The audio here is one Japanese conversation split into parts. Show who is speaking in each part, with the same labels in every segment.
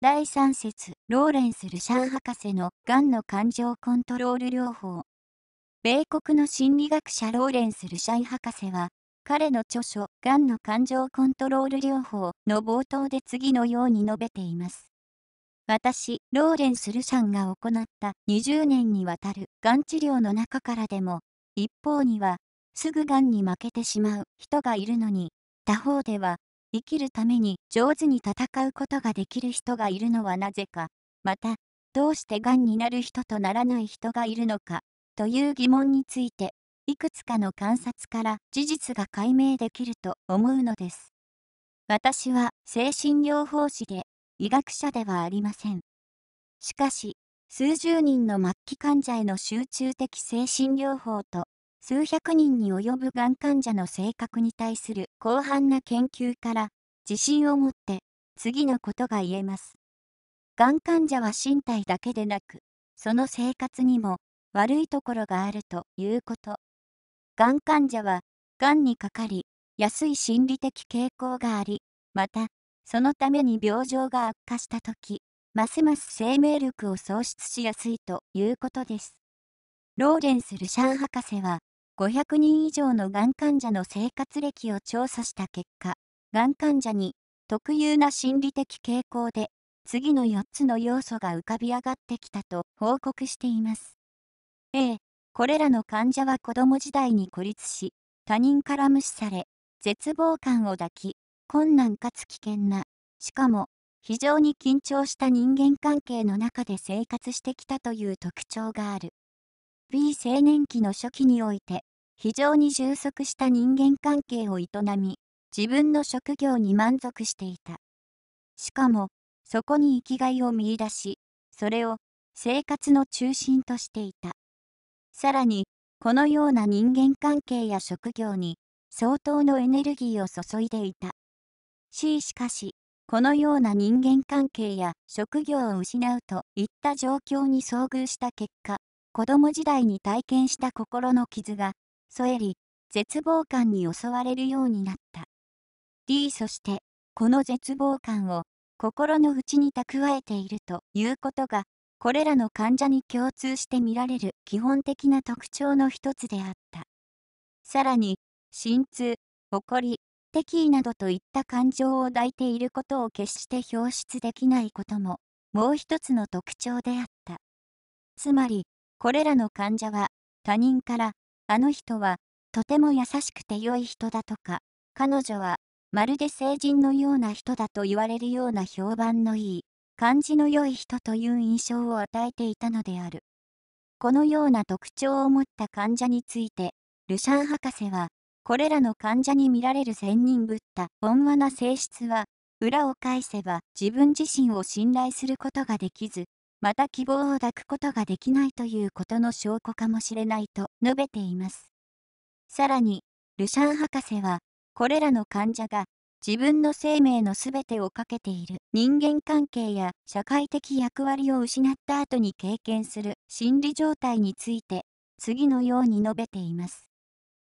Speaker 1: 第3節、ローレンス・ルシャン博士のがんの感情コントロール療法。米国の心理学者ローレンス・ルシャン博士は、彼の著書、がんの感情コントロール療法の冒頭で次のように述べています。私、ローレンス・ルシャンが行った20年にわたるがん治療の中からでも、一方には、すぐがんに負けてしまう人がいるのに、他方では、生きるために上手に戦うことができる人がいるのはなぜか、また、どうしてがんになる人とならない人がいるのか、という疑問について、いくつかの観察から事実が解明できると思うのです。私は精神療法士で、医学者ではありません。しかし、数十人の末期患者への集中的精神療法と数百人に及ぶがん患者の性格に対する広範な研究から自信を持って次のことが言えます。がん患者は身体だけでなくその生活にも悪いところがあるということ。がん患者はがんにかかり安い心理的傾向がありまたそのために病状が悪化した時ますます生命力を喪失しやすいということです。ローレンス・ルシャン博士は500人以上のがん患者の生活歴を調査した結果、がん患者に特有な心理的傾向で、次の4つの要素が浮かび上がってきたと報告しています。A、これらの患者は子供時代に孤立し、他人から無視され、絶望感を抱き、困難かつ危険な、しかも、非常に緊張した人間関係の中で生活してきたという特徴がある。B 青年期の初期において非常に充足した人間関係を営み、自分の職業に満足していた。しかも、そこに生きがいを見いだし、それを生活の中心としていた。さらに、このような人間関係や職業に相当のエネルギーを注いでいた。ししかし、このような人間関係や職業を失うといった状況に遭遇した結果、子供時代に体験した心の傷が添えり、絶望感に襲われるようになった。D そして、この絶望感を心の内に蓄えているということが、これらの患者に共通して見られる基本的な特徴の一つであった。さらに、心痛、誇り、敵意などといった感情を抱いていることを決して表出できないことも、もう一つの特徴であった。つまり、これらの患者は他人からあの人は、とても優しくて良い人だとか、彼女は、まるで成人のような人だと言われるような評判のいい、感じの良い人という印象を与えていたのである。このような特徴を持った患者について、ルシャン博士は、これらの患者に見られる仙人ぶった温和な性質は、裏を返せば自分自身を信頼することができず、また希望を抱くことができないということの証拠かもしれないと述べています。さらに、ルシャン博士は、これらの患者が自分の生命のすべてをかけている人間関係や社会的役割を失った後に経験する心理状態について、次のように述べています。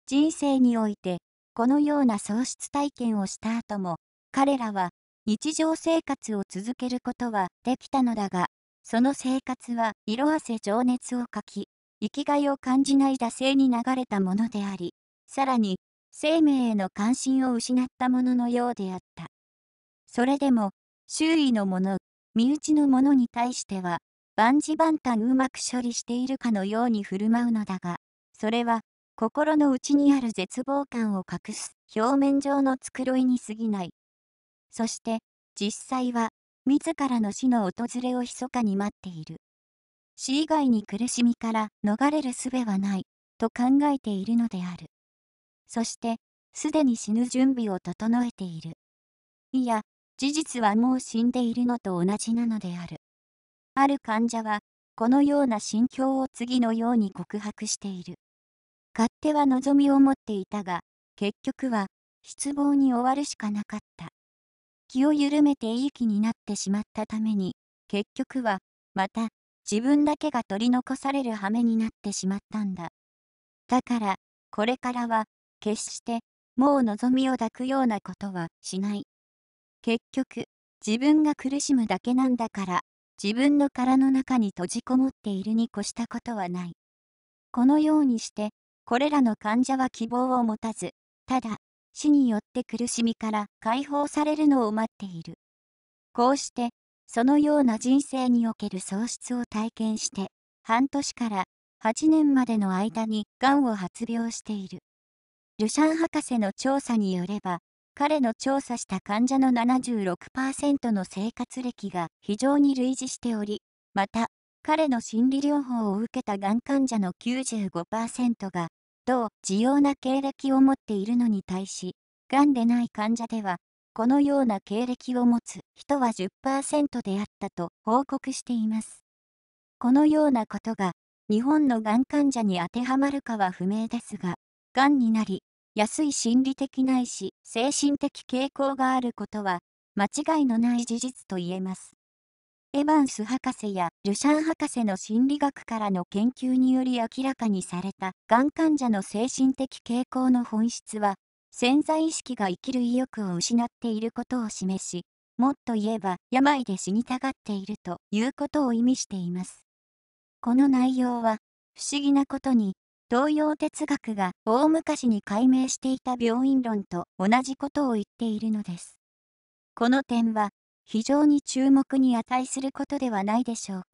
Speaker 1: 人生において、このような喪失体験をした後も、彼らは日常生活を続けることはできたのだが、その生活は色あせ情熱を書き、生きがいを感じない惰性に流れたものであり、さらに、生命への関心を失ったもののようであった。それでも、周囲の者、身内の者に対しては、万事万端うまく処理しているかのように振る舞うのだが、それは、心の内にある絶望感を隠す表面上の繕いに過ぎない。そして、実際は、自らの死の訪れを密かに待っている。死以外に苦しみから逃れる術はないと考えているのである。そして、すでに死ぬ準備を整えている。いや、事実はもう死んでいるのと同じなのである。ある患者は、このような心境を次のように告白している。勝手は望みを持っていたが、結局は、失望に終わるしかなかった。気を緩めていい気になってしまったために、結局は、また、自分だけが取り残される羽目になってしまったんだ。だから、これからは、決して、もう望みを抱くようなことはしない。結局、自分が苦しむだけなんだから、自分の殻の中に閉じこもっているに越したことはない。このようにして、これらの患者は希望を持たず、ただ、死によって苦しみから解放されるのを待っている。こうして、そのような人生における喪失を体験して、半年から8年までの間にがんを発病している。ルシャン博士の調査によれば、彼の調査した患者の76%の生活歴が非常に類似しており、また、彼の心理療法を受けたがん患者の95%が等、需要な経歴を持っているのに対し、がんでない患者では、このような経歴を持つ人は10%であったと報告しています。このようなことが、日本のがん患者に当てはまるかは不明ですが、がんになり、安い心理的ないし精神的傾向があることは、間違いのない事実と言えます。エヴァンス博士やルシャン博士の心理学からの研究により明らかにされたがん患者の精神的傾向の本質は潜在意識が生きる意欲を失っていることを示しもっと言えば病で死にたがっているということを意味していますこの内容は不思議なことに東洋哲学が大昔に解明していた病院論と同じことを言っているのですこの点は非常に注目に値することではないでしょうか。